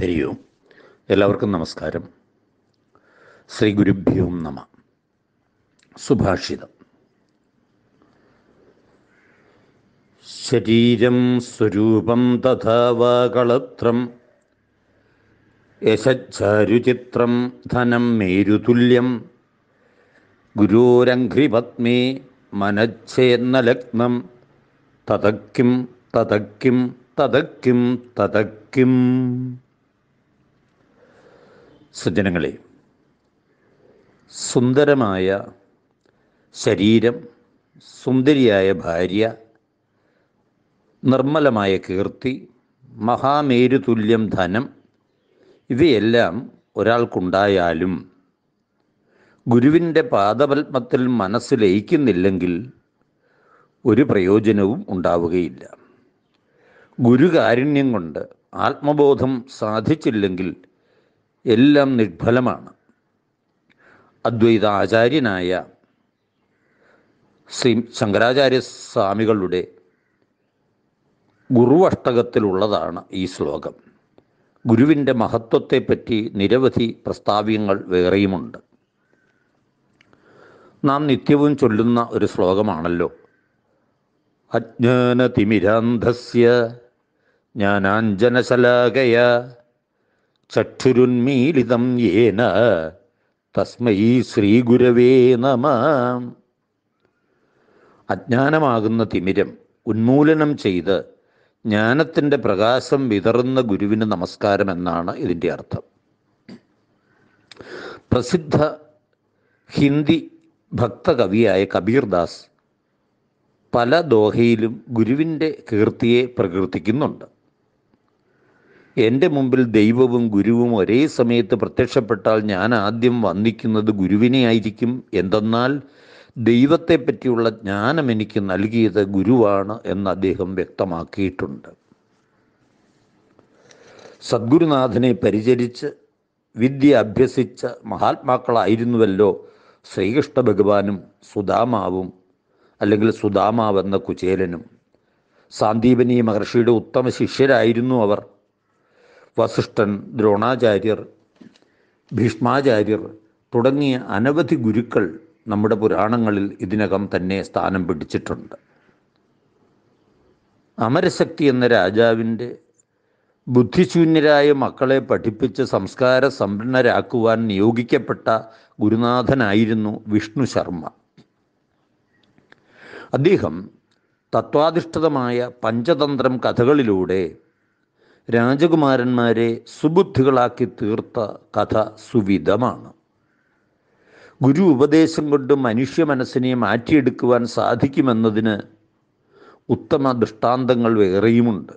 ഹരി ഓം എല്ലാവർക്കും നമസ്കാരം ശ്രീ ഗുരുഭ്യോം നമ സുഭാഷിതം ശരീരം സ്വരൂപം തഥാവാകളത്രം യശ്ചാരുചിത്രം ധനം മേരുതുല്യം മനച്ഛേന്ന ലഗ്നം തതക്കിം തതക്കിം തതക്കിം തതക്കിം സജ്ജനങ്ങളെ സുന്ദരമായ ശരീരം സുന്ദരിയായ ഭാര്യ നിർമ്മലമായ കീർത്തി മഹാമേരുതുല്യം ധനം ഇവയെല്ലാം ഒരാൾക്കുണ്ടായാലും ഗുരുവിൻ്റെ പാദപത്മത്തിൽ മനസ്സ് ലയിക്കുന്നില്ലെങ്കിൽ ഒരു പ്രയോജനവും ഉണ്ടാവുകയില്ല ഗുരുകാരുണ്യം കൊണ്ട് ആത്മബോധം സാധിച്ചില്ലെങ്കിൽ എല്ലാം നിഷ്ഫലമാണ് അദ്വൈത ആചാര്യനായ ശ്രീ ശങ്കരാചാര്യ സ്വാമികളുടെ ഗുരുവഷ്ടകത്തിലുള്ളതാണ് ഈ ശ്ലോകം ഗുരുവിൻ്റെ മഹത്വത്തെപ്പറ്റി നിരവധി പ്രസ്താവ്യങ്ങൾ വേറെയുമുണ്ട് നാം നിത്യവും ചൊല്ലുന്ന ഒരു ശ്ലോകമാണല്ലോ അജ്ഞാനതിമിരാന്ധസ്യ ജ്ഞാനാഞ്ജനശലാകയ ചക്ഷുരുന്മീലിതം യേന തസ്മൈ ശ്രീഗുരവേ നമ അജ്ഞാനമാകുന്ന തിമിരം ഉന്മൂലനം ചെയ്ത് ജ്ഞാനത്തിൻ്റെ പ്രകാശം വിതറുന്ന ഗുരുവിന് നമസ്കാരം എന്നാണ് ഇതിൻ്റെ അർത്ഥം പ്രസിദ്ധ ഹിന്ദി ഭക്തകവിയായ കബീർദാസ് പല ദോഹയിലും ഗുരുവിൻ്റെ കീർത്തിയെ പ്രകീർത്തിക്കുന്നുണ്ട് എൻ്റെ മുമ്പിൽ ദൈവവും ഗുരുവും ഒരേ സമയത്ത് പ്രത്യക്ഷപ്പെട്ടാൽ ഞാൻ ആദ്യം വന്ദിക്കുന്നത് ഗുരുവിനെ ആയിരിക്കും എന്തെന്നാൽ പറ്റിയുള്ള ജ്ഞാനം എനിക്ക് നൽകിയത് ഗുരുവാണ് എന്ന് അദ്ദേഹം വ്യക്തമാക്കിയിട്ടുണ്ട് സദ്ഗുരുനാഥനെ പരിചരിച്ച് വിദ്യ അഭ്യസിച്ച മഹാത്മാക്കളായിരുന്നുവല്ലോ ശ്രീകൃഷ്ണ ഭഗവാനും സുദാമാവും അല്ലെങ്കിൽ സുദാമാവെന്ന കുചേലനും സാന്ദീപനി മഹർഷിയുടെ ഉത്തമ ശിഷ്യരായിരുന്നു അവർ വസിഷ്ഠൻ ദ്രോണാചാര്യർ ഭീഷ്മാചാര്യർ തുടങ്ങിയ അനവധി ഗുരുക്കൾ നമ്മുടെ പുരാണങ്ങളിൽ ഇതിനകം തന്നെ സ്ഥാനം പിടിച്ചിട്ടുണ്ട് അമരശക്തി എന്ന രാജാവിൻ്റെ ബുദ്ധിശൂന്യരായ മക്കളെ പഠിപ്പിച്ച് സംസ്കാര സമ്പന്നരാക്കുവാൻ നിയോഗിക്കപ്പെട്ട ഗുരുനാഥനായിരുന്നു വിഷ്ണു ശർമ്മ അദ്ദേഹം തത്വാധിഷ്ഠിതമായ പഞ്ചതന്ത്രം കഥകളിലൂടെ രാജകുമാരന്മാരെ സുബുദ്ധികളാക്കി തീർത്ത കഥ സുവിധമാണ് ഗുരു ഉപദേശം കൊണ്ട് മനുഷ്യ മനസ്സിനെ മാറ്റിയെടുക്കുവാൻ സാധിക്കുമെന്നതിന് ഉത്തമ ദൃഷ്ടാന്തങ്ങൾ വേറെയുമുണ്ട്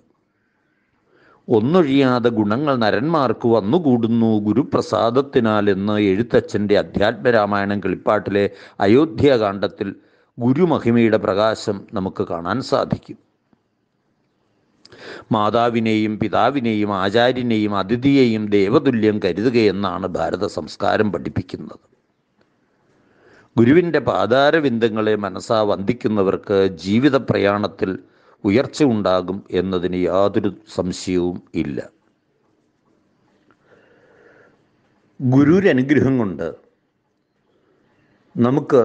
ഒന്നൊഴിയാതെ ഗുണങ്ങൾ നരന്മാർക്ക് വന്നുകൂടുന്നു ഗുരുപ്രസാദത്തിനാൽ എന്ന് എഴുത്തച്ഛൻ്റെ അധ്യാത്മരാമായണം കളിപ്പാട്ടിലെ അയോധ്യാകാന്ഡത്തിൽ ഗുരുമഹിമയുടെ പ്രകാശം നമുക്ക് കാണാൻ സാധിക്കും മാതാവിനെയും പിതാവിനെയും ആചാര്യനെയും അതിഥിയെയും ദേവതുല്യം കരുതുകയെന്നാണ് ഭാരത സംസ്കാരം പഠിപ്പിക്കുന്നത് ഗുരുവിൻ്റെ പാതാരവിന്ദങ്ങളെ മനസ്സാ വന്ദിക്കുന്നവർക്ക് ജീവിത പ്രയാണത്തിൽ ഉയർച്ച ഉണ്ടാകും എന്നതിന് യാതൊരു സംശയവും ഇല്ല ഗുരുവിൻ്റെ അനുഗ്രഹം കൊണ്ട് നമുക്ക്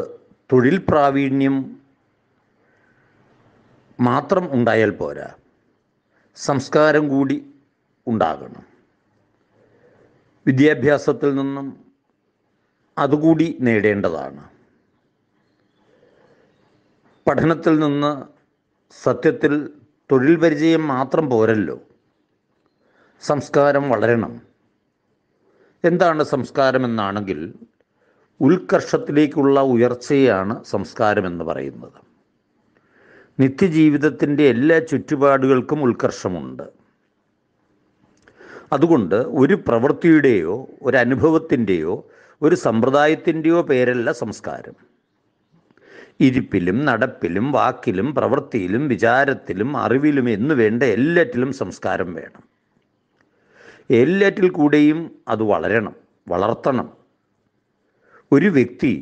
തൊഴിൽ പ്രാവീണ്യം മാത്രം ഉണ്ടായാൽ പോരാ സംസ്കാരം കൂടി ഉണ്ടാകണം വിദ്യാഭ്യാസത്തിൽ നിന്നും അതുകൂടി നേടേണ്ടതാണ് പഠനത്തിൽ നിന്ന് സത്യത്തിൽ തൊഴിൽ പരിചയം മാത്രം പോരല്ലോ സംസ്കാരം വളരണം എന്താണ് സംസ്കാരം എന്നാണെങ്കിൽ ഉത്കർഷത്തിലേക്കുള്ള ഉയർച്ചയാണ് സംസ്കാരം എന്ന് പറയുന്നത് നിത്യജീവിതത്തിൻ്റെ എല്ലാ ചുറ്റുപാടുകൾക്കും ഉത്കർഷമുണ്ട് അതുകൊണ്ട് ഒരു പ്രവൃത്തിയുടെയോ ഒരു അനുഭവത്തിൻ്റെയോ ഒരു സമ്പ്രദായത്തിൻ്റെയോ പേരല്ല സംസ്കാരം ഇരിപ്പിലും നടപ്പിലും വാക്കിലും പ്രവൃത്തിയിലും വിചാരത്തിലും അറിവിലും എന്നു വേണ്ട എല്ലാറ്റിലും സംസ്കാരം വേണം എല്ലാറ്റിൽ കൂടെയും അത് വളരണം വളർത്തണം ഒരു വ്യക്തി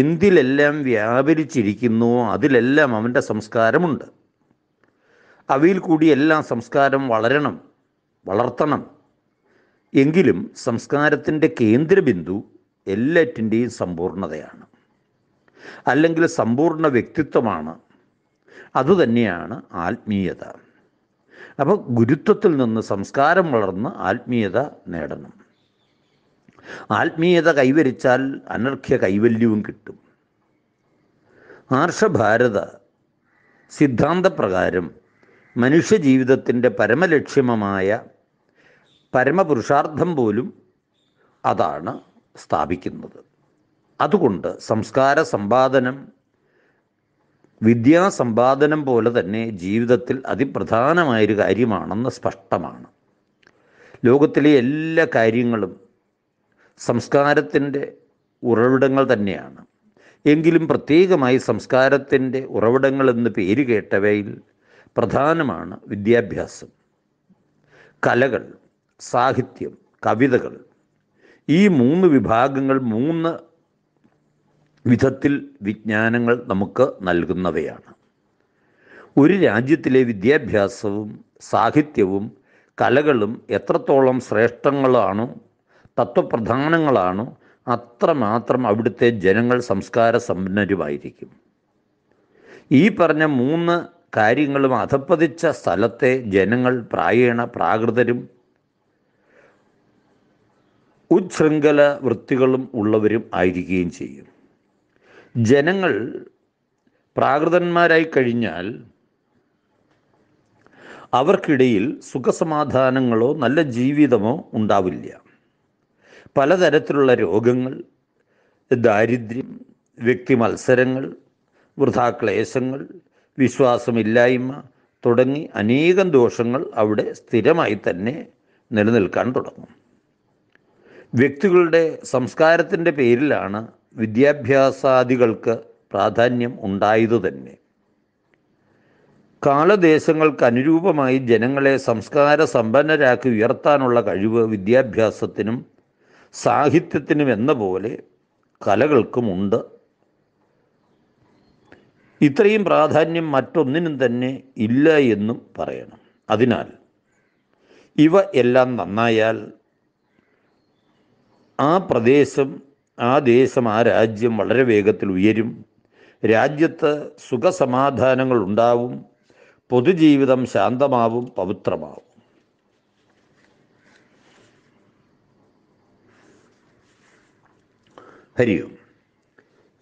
എന്തിലെല്ലാം വ്യാപരിച്ചിരിക്കുന്നുവോ അതിലെല്ലാം അവൻ്റെ സംസ്കാരമുണ്ട് അവയിൽ കൂടി എല്ലാം സംസ്കാരം വളരണം വളർത്തണം എങ്കിലും സംസ്കാരത്തിൻ്റെ കേന്ദ്രബിന്ദു എല്ലാറ്റിൻ്റെയും സമ്പൂർണതയാണ് അല്ലെങ്കിൽ സമ്പൂർണ്ണ വ്യക്തിത്വമാണ് അതുതന്നെയാണ് ആത്മീയത അപ്പോൾ ഗുരുത്വത്തിൽ നിന്ന് സംസ്കാരം വളർന്ന് ആത്മീയത നേടണം ആത്മീയത കൈവരിച്ചാൽ അനർഘ്യ കൈവല്യവും കിട്ടും ആർഷഭാരത സിദ്ധാന്തപ്രകാരം ജീവിതത്തിൻ്റെ പരമലക്ഷ്യമായ പരമപുരുഷാർത്ഥം പോലും അതാണ് സ്ഥാപിക്കുന്നത് അതുകൊണ്ട് സംസ്കാര സമ്പാദനം വിദ്യാസമ്പാദനം പോലെ തന്നെ ജീവിതത്തിൽ അതിപ്രധാനമായൊരു കാര്യമാണെന്ന് സ്പഷ്ടമാണ് ലോകത്തിലെ എല്ലാ കാര്യങ്ങളും സംസ്കാരത്തിൻ്റെ ഉറവിടങ്ങൾ തന്നെയാണ് എങ്കിലും പ്രത്യേകമായി സംസ്കാരത്തിൻ്റെ ഉറവിടങ്ങൾ എന്ന് പേര് കേട്ടവയിൽ പ്രധാനമാണ് വിദ്യാഭ്യാസം കലകൾ സാഹിത്യം കവിതകൾ ഈ മൂന്ന് വിഭാഗങ്ങൾ മൂന്ന് വിധത്തിൽ വിജ്ഞാനങ്ങൾ നമുക്ക് നൽകുന്നവയാണ് ഒരു രാജ്യത്തിലെ വിദ്യാഭ്യാസവും സാഹിത്യവും കലകളും എത്രത്തോളം ശ്രേഷ്ഠങ്ങളാണോ തത്വപ്രധാനങ്ങളാണോ അത്രമാത്രം അവിടുത്തെ ജനങ്ങൾ സംസ്കാര സമ്പന്നരുമായിരിക്കും ഈ പറഞ്ഞ മൂന്ന് കാര്യങ്ങളും അധപ്പതിച്ച സ്ഥലത്തെ ജനങ്ങൾ പ്രായേണ പ്രാകൃതരും ഉച്ഛൃംഖല വൃത്തികളും ഉള്ളവരും ആയിരിക്കുകയും ചെയ്യും ജനങ്ങൾ പ്രാകൃതന്മാരായി കഴിഞ്ഞാൽ അവർക്കിടയിൽ സുഖസമാധാനങ്ങളോ നല്ല ജീവിതമോ ഉണ്ടാവില്ല പലതരത്തിലുള്ള രോഗങ്ങൾ ദാരിദ്ര്യം വ്യക്തി മത്സരങ്ങൾ വൃഥാക്ലേശങ്ങൾ വിശ്വാസമില്ലായ്മ തുടങ്ങി അനേകം ദോഷങ്ങൾ അവിടെ സ്ഥിരമായി തന്നെ നിലനിൽക്കാൻ തുടങ്ങും വ്യക്തികളുടെ സംസ്കാരത്തിൻ്റെ പേരിലാണ് വിദ്യാഭ്യാസാദികൾക്ക് പ്രാധാന്യം ഉണ്ടായത് തന്നെ കാലദേശങ്ങൾക്ക് അനുരൂപമായി ജനങ്ങളെ സംസ്കാര സമ്പന്നരാക്കി ഉയർത്താനുള്ള കഴിവ് വിദ്യാഭ്യാസത്തിനും സാഹിത്യത്തിനും എന്ന പോലെ കലകൾക്കുമുണ്ട് ഇത്രയും പ്രാധാന്യം മറ്റൊന്നിനും തന്നെ ഇല്ല എന്നും പറയണം അതിനാൽ ഇവ എല്ലാം നന്നായാൽ ആ പ്രദേശം ആ ദേശം ആ രാജ്യം വളരെ വേഗത്തിൽ ഉയരും രാജ്യത്ത് സുഖസമാധാനങ്ങൾ ഉണ്ടാവും പൊതുജീവിതം ശാന്തമാവും പവിത്രമാവും ഹരിയും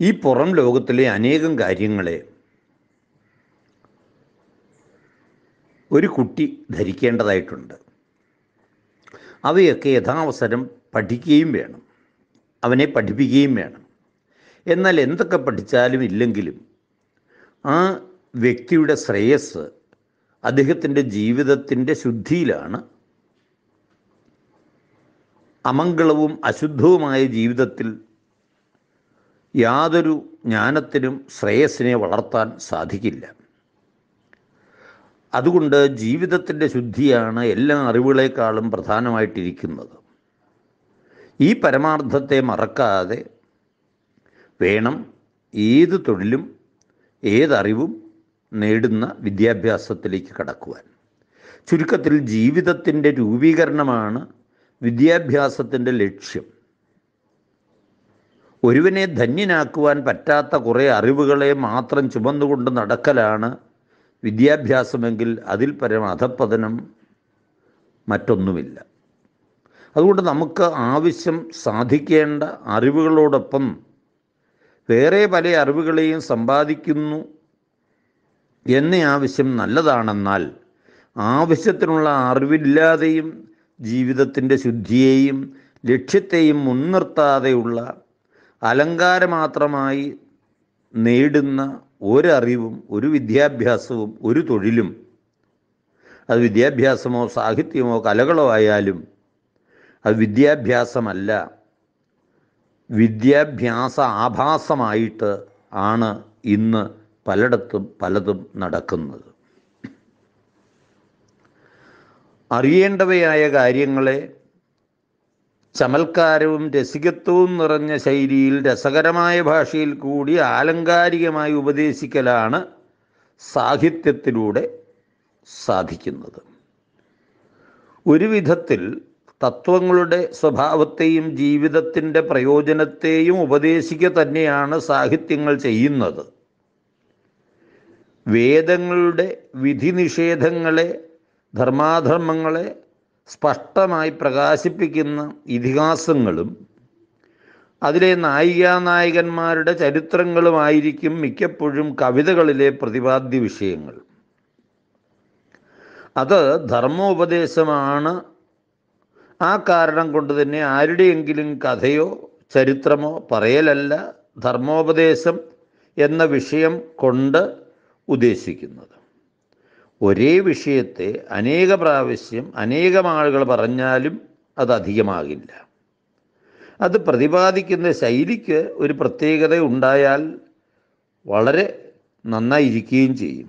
ഈ പുറം ലോകത്തിലെ അനേകം കാര്യങ്ങളെ ഒരു കുട്ടി ധരിക്കേണ്ടതായിട്ടുണ്ട് അവയൊക്കെ യഥാവസരം പഠിക്കുകയും വേണം അവനെ പഠിപ്പിക്കുകയും വേണം എന്നാൽ എന്തൊക്കെ പഠിച്ചാലും ഇല്ലെങ്കിലും ആ വ്യക്തിയുടെ ശ്രേയസ് അദ്ദേഹത്തിൻ്റെ ജീവിതത്തിൻ്റെ ശുദ്ധിയിലാണ് അമംഗളവും അശുദ്ധവുമായ ജീവിതത്തിൽ യാതൊരു ജ്ഞാനത്തിനും ശ്രേയസ്സിനെ വളർത്താൻ സാധിക്കില്ല അതുകൊണ്ട് ജീവിതത്തിൻ്റെ ശുദ്ധിയാണ് എല്ലാ അറിവുകളെക്കാളും പ്രധാനമായിട്ടിരിക്കുന്നത് ഈ പരമാർത്ഥത്തെ മറക്കാതെ വേണം ഏത് തൊഴിലും ഏതറിവും നേടുന്ന വിദ്യാഭ്യാസത്തിലേക്ക് കടക്കുവാൻ ചുരുക്കത്തിൽ ജീവിതത്തിൻ്റെ രൂപീകരണമാണ് വിദ്യാഭ്യാസത്തിൻ്റെ ലക്ഷ്യം ഒരുവനെ ധന്യനാക്കുവാൻ പറ്റാത്ത കുറേ അറിവുകളെ മാത്രം ചുമന്നുകൊണ്ട് നടക്കലാണ് വിദ്യാഭ്യാസമെങ്കിൽ അതിൽ പരം അധപ്പതനം മറ്റൊന്നുമില്ല അതുകൊണ്ട് നമുക്ക് ആവശ്യം സാധിക്കേണ്ട അറിവുകളോടൊപ്പം വേറെ പല അറിവുകളെയും സമ്പാദിക്കുന്നു എന്ന ആവശ്യം നല്ലതാണെന്നാൽ ആവശ്യത്തിനുള്ള അറിവില്ലാതെയും ജീവിതത്തിൻ്റെ ശുദ്ധിയെയും ലക്ഷ്യത്തെയും മുൻനിർത്താതെയുള്ള അലങ്കാരമാത്രമായി നേടുന്ന ഒരറിവും ഒരു വിദ്യാഭ്യാസവും ഒരു തൊഴിലും അത് വിദ്യാഭ്യാസമോ സാഹിത്യമോ കലകളോ ആയാലും അത് വിദ്യാഭ്യാസമല്ല വിദ്യാഭ്യാസ ആഭാസമായിട്ട് ആണ് ഇന്ന് പലയിടത്തും പലതും നടക്കുന്നത് അറിയേണ്ടവയായ കാര്യങ്ങളെ ചമൽക്കാരവും രസികത്വവും നിറഞ്ഞ ശൈലിയിൽ രസകരമായ ഭാഷയിൽ കൂടി ആലങ്കാരികമായി ഉപദേശിക്കലാണ് സാഹിത്യത്തിലൂടെ സാധിക്കുന്നത് ഒരു വിധത്തിൽ തത്വങ്ങളുടെ സ്വഭാവത്തെയും ജീവിതത്തിൻ്റെ പ്രയോജനത്തെയും ഉപദേശിക്കുക തന്നെയാണ് സാഹിത്യങ്ങൾ ചെയ്യുന്നത് വേദങ്ങളുടെ നിഷേധങ്ങളെ ധർമാധർമ്മങ്ങളെ സ്പഷ്ടമായി പ്രകാശിപ്പിക്കുന്ന ഇതിഹാസങ്ങളും അതിലെ നായികാനായകന്മാരുടെ ചരിത്രങ്ങളുമായിരിക്കും മിക്കപ്പോഴും കവിതകളിലെ പ്രതിപാദ്യ വിഷയങ്ങൾ അത് ധർമ്മോപദേശമാണ് ആ കാരണം കൊണ്ട് തന്നെ ആരുടെയെങ്കിലും കഥയോ ചരിത്രമോ പറയലല്ല ധർമ്മോപദേശം എന്ന വിഷയം കൊണ്ട് ഉദ്ദേശിക്കുന്നത് ഒരേ വിഷയത്തെ അനേക പ്രാവശ്യം അനേകം ആളുകൾ പറഞ്ഞാലും അത് അധികമാകില്ല അത് പ്രതിപാദിക്കുന്ന ശൈലിക്ക് ഒരു പ്രത്യേകത ഉണ്ടായാൽ വളരെ നന്നായിരിക്കുകയും ചെയ്യും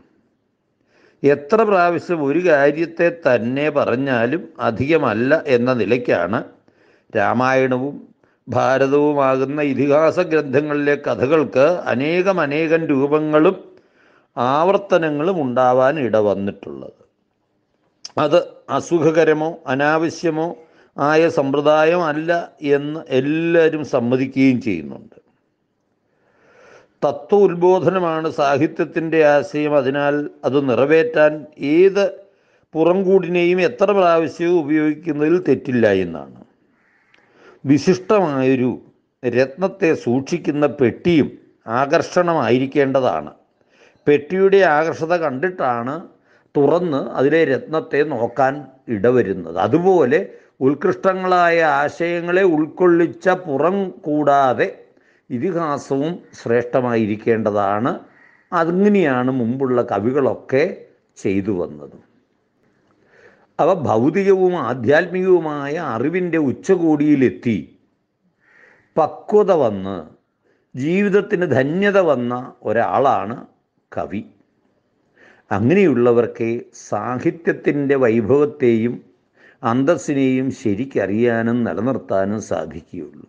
എത്ര പ്രാവശ്യം ഒരു കാര്യത്തെ തന്നെ പറഞ്ഞാലും അധികമല്ല എന്ന നിലയ്ക്കാണ് രാമായണവും ഭാരതവുമാകുന്ന ഇതിഹാസ ഗ്രന്ഥങ്ങളിലെ കഥകൾക്ക് അനേകം അനേകം രൂപങ്ങളും ആവർത്തനങ്ങളും ഉണ്ടാവാൻ ഇടവന്നിട്ടുള്ളത് അത് അസുഖകരമോ അനാവശ്യമോ ആയ സമ്പ്രദായം അല്ല എന്ന് എല്ലാവരും സമ്മതിക്കുകയും ചെയ്യുന്നുണ്ട് തത്വ ഉത്ബോധനമാണ് സാഹിത്യത്തിൻ്റെ ആശയം അതിനാൽ അത് നിറവേറ്റാൻ ഏത് പുറംകൂടിനെയും എത്ര പ്രാവശ്യവും ഉപയോഗിക്കുന്നതിൽ തെറ്റില്ല എന്നാണ് വിശിഷ്ടമായൊരു രത്നത്തെ സൂക്ഷിക്കുന്ന പെട്ടിയും ആകർഷണമായിരിക്കേണ്ടതാണ് പെട്ടിയുടെ ആകർഷത കണ്ടിട്ടാണ് തുറന്ന് അതിലെ രത്നത്തെ നോക്കാൻ ഇടവരുന്നത് അതുപോലെ ഉത്കൃഷ്ടങ്ങളായ ആശയങ്ങളെ ഉൾക്കൊള്ളിച്ച പുറം കൂടാതെ ഇതിഹാസവും ശ്രേഷ്ഠമായിരിക്കേണ്ടതാണ് അങ്ങനെയാണ് മുമ്പുള്ള കവികളൊക്കെ ചെയ്തു വന്നത് അവ ഭൗതികവും ആധ്യാത്മികവുമായ അറിവിൻ്റെ ഉച്ചകോടിയിലെത്തി പക്വത വന്ന് ജീവിതത്തിന് ധന്യത വന്ന ഒരാളാണ് കവി അങ്ങനെയുള്ളവർക്ക് സാഹിത്യത്തിൻ്റെ വൈഭവത്തെയും അന്തസ്സിനെയും ശരിക്കറിയാനും നിലനിർത്താനും സാധിക്കുകയുള്ളൂ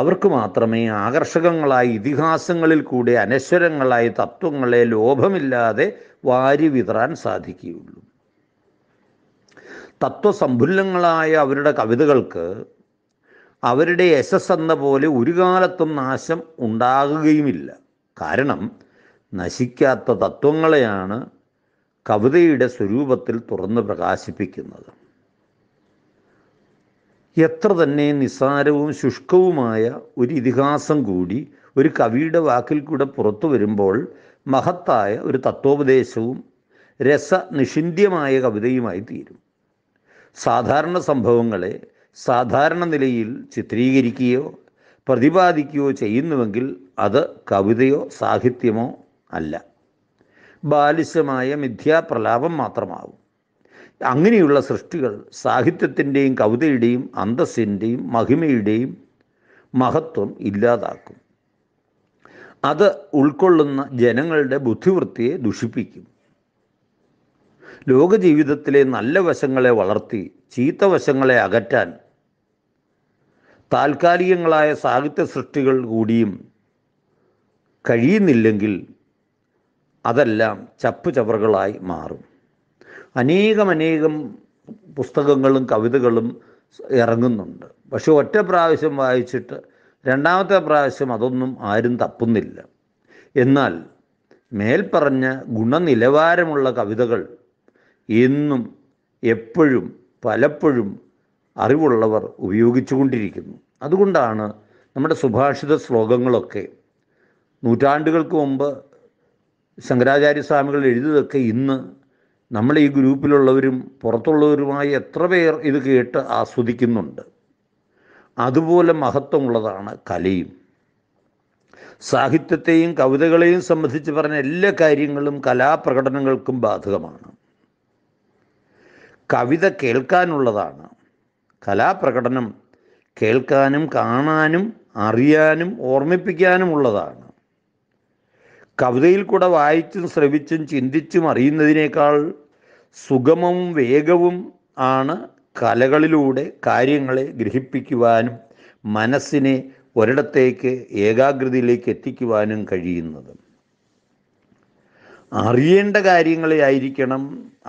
അവർക്ക് മാത്രമേ ആകർഷകങ്ങളായി ഇതിഹാസങ്ങളിൽ കൂടെ അനശ്വരങ്ങളായി തത്വങ്ങളെ ലോഭമില്ലാതെ വാരി വിതറാൻ സാധിക്കുകയുള്ളൂ തത്വസംഭുല്ലങ്ങളായ അവരുടെ കവിതകൾക്ക് അവരുടെ യശസ് എന്ന പോലെ ഒരു കാലത്തും നാശം ഉണ്ടാകുകയുമില്ല കാരണം നശിക്കാത്ത തത്വങ്ങളെയാണ് കവിതയുടെ സ്വരൂപത്തിൽ തുറന്ന് പ്രകാശിപ്പിക്കുന്നത് എത്ര തന്നെ നിസ്സാരവും ശുഷ്കവുമായ ഒരു ഇതിഹാസം കൂടി ഒരു കവിയുടെ വാക്കിൽ കൂടെ പുറത്തു വരുമ്പോൾ മഹത്തായ ഒരു തത്വോപദേശവും രസനിഷിന്ധ്യമായ കവിതയുമായി തീരും സാധാരണ സംഭവങ്ങളെ സാധാരണ നിലയിൽ ചിത്രീകരിക്കുകയോ പ്രതിപാദിക്കുകയോ ചെയ്യുന്നുവെങ്കിൽ അത് കവിതയോ സാഹിത്യമോ അല്ല ബാലിശമായ മിഥ്യാപ്രലാപം മാത്രമാവും അങ്ങനെയുള്ള സൃഷ്ടികൾ സാഹിത്യത്തിൻ്റെയും കവിതയുടെയും അന്തസ്സിൻ്റെയും മഹിമയുടെയും മഹത്വം ഇല്ലാതാക്കും അത് ഉൾക്കൊള്ളുന്ന ജനങ്ങളുടെ ബുദ്ധിവൃത്തിയെ ദുഷിപ്പിക്കും ലോകജീവിതത്തിലെ നല്ല വശങ്ങളെ വളർത്തി ചീത്ത വശങ്ങളെ അകറ്റാൻ താൽക്കാലികങ്ങളായ സാഹിത്യ സൃഷ്ടികൾ കൂടിയും കഴിയുന്നില്ലെങ്കിൽ അതെല്ലാം ചപ്പുചവറുകളായി മാറും അനേകം അനേകം പുസ്തകങ്ങളും കവിതകളും ഇറങ്ങുന്നുണ്ട് പക്ഷെ ഒറ്റ പ്രാവശ്യം വായിച്ചിട്ട് രണ്ടാമത്തെ പ്രാവശ്യം അതൊന്നും ആരും തപ്പുന്നില്ല എന്നാൽ മേൽപ്പറഞ്ഞ ഗുണനിലവാരമുള്ള കവിതകൾ എന്നും എപ്പോഴും പലപ്പോഴും അറിവുള്ളവർ ഉപയോഗിച്ചുകൊണ്ടിരിക്കുന്നു അതുകൊണ്ടാണ് നമ്മുടെ സുഭാഷിത ശ്ലോകങ്ങളൊക്കെ നൂറ്റാണ്ടുകൾക്ക് മുമ്പ് ശങ്കരാചാര്യ സ്വാമികൾ എഴുതിയതൊക്കെ ഇന്ന് നമ്മൾ ഈ ഗ്രൂപ്പിലുള്ളവരും പുറത്തുള്ളവരുമായി എത്ര പേർ ഇത് കേട്ട് ആസ്വദിക്കുന്നുണ്ട് അതുപോലെ മഹത്വമുള്ളതാണ് കലയും സാഹിത്യത്തെയും കവിതകളെയും സംബന്ധിച്ച് പറഞ്ഞ എല്ലാ കാര്യങ്ങളും കലാപ്രകടനങ്ങൾക്കും ബാധകമാണ് കവിത കേൾക്കാനുള്ളതാണ് കലാപ്രകടനം കേൾക്കാനും കാണാനും അറിയാനും ഓർമ്മിപ്പിക്കാനുമുള്ളതാണ് കവിതയിൽ കൂടെ വായിച്ചും ശ്രവിച്ചും ചിന്തിച്ചും അറിയുന്നതിനേക്കാൾ സുഗമവും വേഗവും ആണ് കലകളിലൂടെ കാര്യങ്ങളെ ഗ്രഹിപ്പിക്കുവാനും മനസ്സിനെ ഒരിടത്തേക്ക് ഏകാഗ്രതയിലേക്ക് എത്തിക്കുവാനും കഴിയുന്നത് അറിയേണ്ട കാര്യങ്ങളെ ആയിരിക്കണം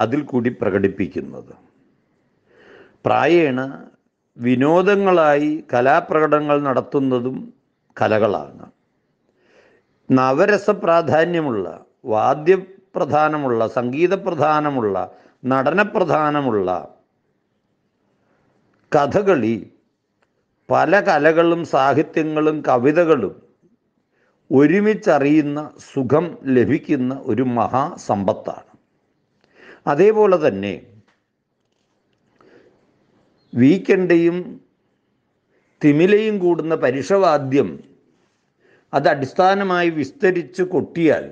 അതിൽ കൂടി പ്രകടിപ്പിക്കുന്നത് പ്രായേണ വിനോദങ്ങളായി കലാപ്രകടനങ്ങൾ നടത്തുന്നതും കലകളാണ് നവരസപ്രാധാന്യമുള്ള വാദ്യപ്രധാനമുള്ള സംഗീതപ്രധാനമുള്ള നടനപ്രധാനമുള്ള കഥകളി പല കലകളും സാഹിത്യങ്ങളും കവിതകളും ഒരുമിച്ചറിയുന്ന സുഖം ലഭിക്കുന്ന ഒരു മഹാസമ്പത്താണ് അതേപോലെ തന്നെ വീക്കെൻഡേയും തിമിലയും കൂടുന്ന പരിഷവാദ്യം അത് അടിസ്ഥാനമായി വിസ്തരിച്ച് കൊട്ടിയാൽ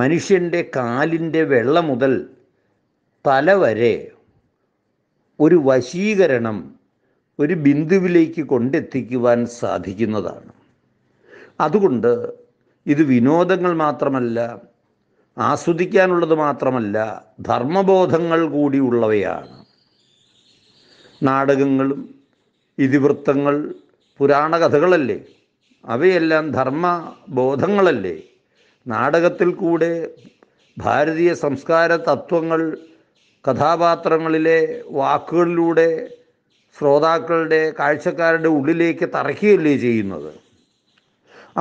മനുഷ്യൻ്റെ കാലിൻ്റെ വെള്ള മുതൽ തല വരെ ഒരു വശീകരണം ഒരു ബിന്ദുവിലേക്ക് കൊണ്ടെത്തിക്കുവാൻ സാധിക്കുന്നതാണ് അതുകൊണ്ട് ഇത് വിനോദങ്ങൾ മാത്രമല്ല ആസ്വദിക്കാനുള്ളത് മാത്രമല്ല ധർമ്മബോധങ്ങൾ കൂടിയുള്ളവയാണ് നാടകങ്ങളും ഇതിവൃത്തങ്ങൾ പുരാണ കഥകളല്ലേ അവയെല്ലാം ധർമ്മ ബോധങ്ങളല്ലേ നാടകത്തിൽ കൂടെ ഭാരതീയ സംസ്കാര തത്വങ്ങൾ കഥാപാത്രങ്ങളിലെ വാക്കുകളിലൂടെ ശ്രോതാക്കളുടെ കാഴ്ചക്കാരുടെ ഉള്ളിലേക്ക് തറയ്ക്കുകയല്ലേ ചെയ്യുന്നത്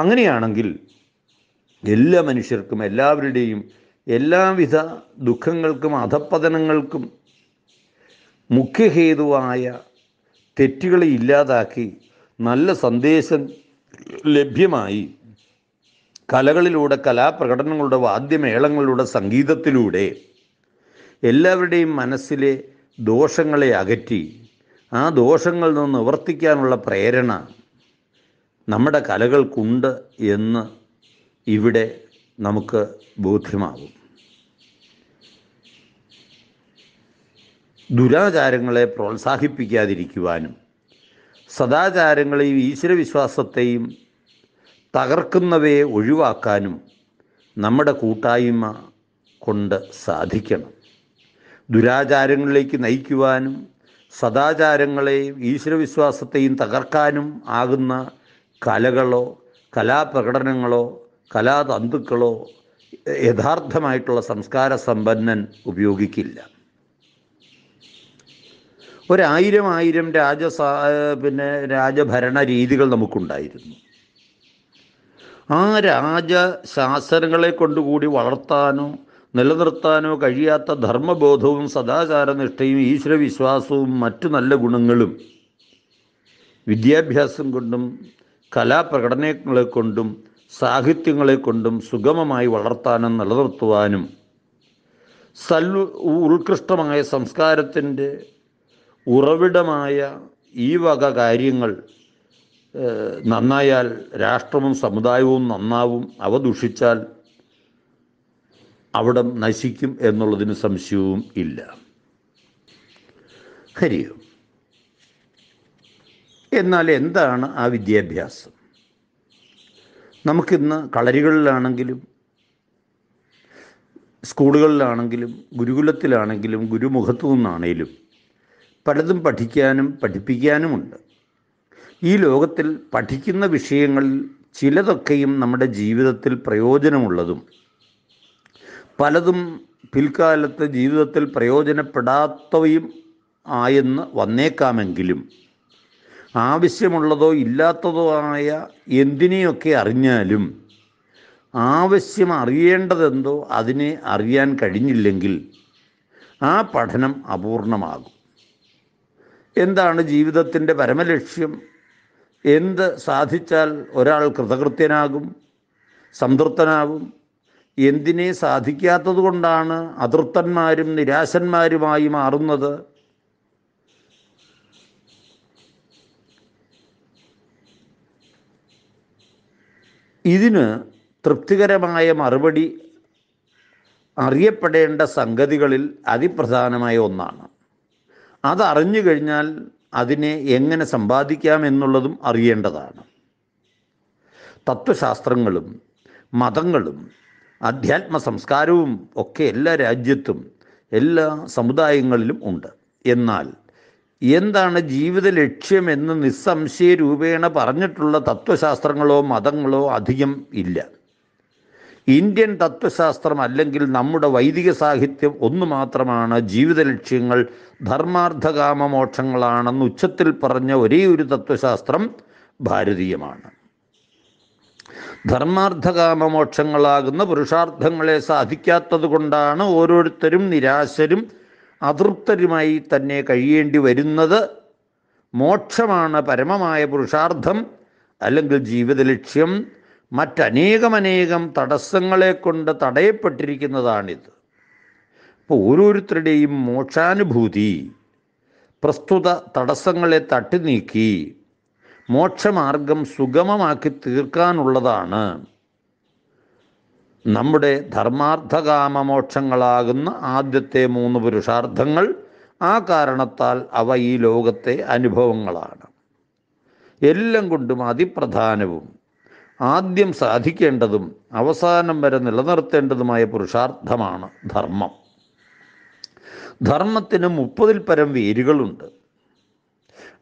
അങ്ങനെയാണെങ്കിൽ എല്ലാ മനുഷ്യർക്കും എല്ലാവരുടെയും എല്ലാവിധ ദുഃഖങ്ങൾക്കും അധപ്പതനങ്ങൾക്കും മുഖ്യഹേതുവായ തെറ്റുകളെ ഇല്ലാതാക്കി നല്ല സന്ദേശം ലഭ്യമായി കലകളിലൂടെ കലാപ്രകടനങ്ങളുടെ വാദ്യമേളങ്ങളുടെ സംഗീതത്തിലൂടെ എല്ലാവരുടെയും മനസ്സിലെ ദോഷങ്ങളെ അകറ്റി ആ ദോഷങ്ങളിൽ നിന്ന് നിവർത്തിക്കാനുള്ള പ്രേരണ നമ്മുടെ കലകൾക്കുണ്ട് എന്ന് ഇവിടെ നമുക്ക് ബോധ്യമാകും ദുരാചാരങ്ങളെ പ്രോത്സാഹിപ്പിക്കാതിരിക്കുവാനും സദാചാരങ്ങളെയും ഈശ്വരവിശ്വാസത്തെയും തകർക്കുന്നവയെ ഒഴിവാക്കാനും നമ്മുടെ കൂട്ടായ്മ കൊണ്ട് സാധിക്കണം ദുരാചാരങ്ങളിലേക്ക് നയിക്കുവാനും സദാചാരങ്ങളെയും ഈശ്വരവിശ്വാസത്തെയും തകർക്കാനും ആകുന്ന കലകളോ കലാപ്രകടനങ്ങളോ കലാതന്തുക്കളോ യഥാർത്ഥമായിട്ടുള്ള സംസ്കാര സമ്പന്നൻ ഉപയോഗിക്കില്ല ഒരായിരം ആയിരം രാജ പിന്നെ രാജഭരണ രീതികൾ നമുക്കുണ്ടായിരുന്നു ആ രാജശാസനങ്ങളെ കൊണ്ടുകൂടി വളർത്താനോ നിലനിർത്താനോ കഴിയാത്ത ധർമ്മബോധവും സദാചാരനിഷ്ഠയും ഈശ്വരവിശ്വാസവും മറ്റു നല്ല ഗുണങ്ങളും വിദ്യാഭ്യാസം കൊണ്ടും കലാപ്രകടനങ്ങളെ കൊണ്ടും സാഹിത്യങ്ങളെ കൊണ്ടും സുഗമമായി വളർത്താനും നിലനിർത്തുവാനും സൽ ഉത്കൃഷ്ടമായ സംസ്കാരത്തിൻ്റെ ഉറവിടമായ ഈ വക കാര്യങ്ങൾ നന്നായാൽ രാഷ്ട്രവും സമുദായവും നന്നാവും അവ ദുഷിച്ചാൽ അവിടം നശിക്കും എന്നുള്ളതിന് സംശയവും ഇല്ല ഹരിയോ എന്നാൽ എന്താണ് ആ വിദ്യാഭ്യാസം നമുക്കിന്ന് കളരികളിലാണെങ്കിലും സ്കൂളുകളിലാണെങ്കിലും ഗുരുകുലത്തിലാണെങ്കിലും ഗുരുമുഖത്തു നിന്നാണേലും പലതും പഠിക്കാനും പഠിപ്പിക്കാനുമുണ്ട് ഈ ലോകത്തിൽ പഠിക്കുന്ന വിഷയങ്ങളിൽ ചിലതൊക്കെയും നമ്മുടെ ജീവിതത്തിൽ പ്രയോജനമുള്ളതും പലതും പിൽക്കാലത്ത് ജീവിതത്തിൽ പ്രയോജനപ്പെടാത്തവയും ആയെന്ന് വന്നേക്കാമെങ്കിലും ആവശ്യമുള്ളതോ ഇല്ലാത്തതോ ആയ എന്തിനെയൊക്കെ അറിഞ്ഞാലും ആവശ്യം അറിയേണ്ടതെന്തോ അതിനെ അറിയാൻ കഴിഞ്ഞില്ലെങ്കിൽ ആ പഠനം അപൂർണമാകും എന്താണ് ജീവിതത്തിൻ്റെ പരമലക്ഷ്യം എന്ത് സാധിച്ചാൽ ഒരാൾ കൃതകൃത്യനാകും സംതൃപ്തനാകും എന്തിനെ സാധിക്കാത്തത് കൊണ്ടാണ് അതൃപ്തന്മാരും നിരാശന്മാരുമായി മാറുന്നത് ഇതിന് തൃപ്തികരമായ മറുപടി അറിയപ്പെടേണ്ട സംഗതികളിൽ അതിപ്രധാനമായ ഒന്നാണ് അതറിഞ്ഞു കഴിഞ്ഞാൽ അതിനെ എങ്ങനെ സമ്പാദിക്കാം എന്നുള്ളതും അറിയേണ്ടതാണ് തത്വശാസ്ത്രങ്ങളും മതങ്ങളും അധ്യാത്മ സംസ്കാരവും ഒക്കെ എല്ലാ രാജ്യത്തും എല്ലാ സമുദായങ്ങളിലും ഉണ്ട് എന്നാൽ എന്താണ് ജീവിത ലക്ഷ്യമെന്ന് നിസ്സംശയ രൂപേണ പറഞ്ഞിട്ടുള്ള തത്വശാസ്ത്രങ്ങളോ മതങ്ങളോ അധികം ഇല്ല ഇന്ത്യൻ തത്വശാസ്ത്രം അല്ലെങ്കിൽ നമ്മുടെ വൈദിക സാഹിത്യം ഒന്നു മാത്രമാണ് ജീവിത ലക്ഷ്യങ്ങൾ ധർമാർത്ഥകാമമോക്ഷങ്ങളാണെന്ന് ഉച്ചത്തിൽ പറഞ്ഞ ഒരേ ഒരു തത്വശാസ്ത്രം ഭാരതീയമാണ് ധർമാർത്ഥകാമമോക്ഷങ്ങളാകുന്ന പുരുഷാർത്ഥങ്ങളെ സാധിക്കാത്തത് കൊണ്ടാണ് ഓരോരുത്തരും നിരാശരും അതൃപ്തരുമായി തന്നെ കഴിയേണ്ടി വരുന്നത് മോക്ഷമാണ് പരമമായ പുരുഷാർത്ഥം അല്ലെങ്കിൽ ജീവിത ലക്ഷ്യം മറ്റനേകമനേകം തടസ്സങ്ങളെ കൊണ്ട് തടയപ്പെട്ടിരിക്കുന്നതാണിത് അപ്പോൾ ഓരോരുത്തരുടെയും മോക്ഷാനുഭൂതി പ്രസ്തുത തടസ്സങ്ങളെ തട്ടി നീക്കി മോക്ഷമാർഗം സുഗമമാക്കി തീർക്കാനുള്ളതാണ് നമ്മുടെ മോക്ഷങ്ങളാകുന്ന ആദ്യത്തെ മൂന്ന് പുരുഷാർത്ഥങ്ങൾ ആ കാരണത്താൽ അവ ഈ ലോകത്തെ അനുഭവങ്ങളാണ് എല്ലാം കൊണ്ടും അതിപ്രധാനവും ആദ്യം സാധിക്കേണ്ടതും അവസാനം വരെ നിലനിർത്തേണ്ടതുമായ പുരുഷാർത്ഥമാണ് ധർമ്മം ധർമ്മത്തിന് മുപ്പതിൽ പരം വേരുകളുണ്ട്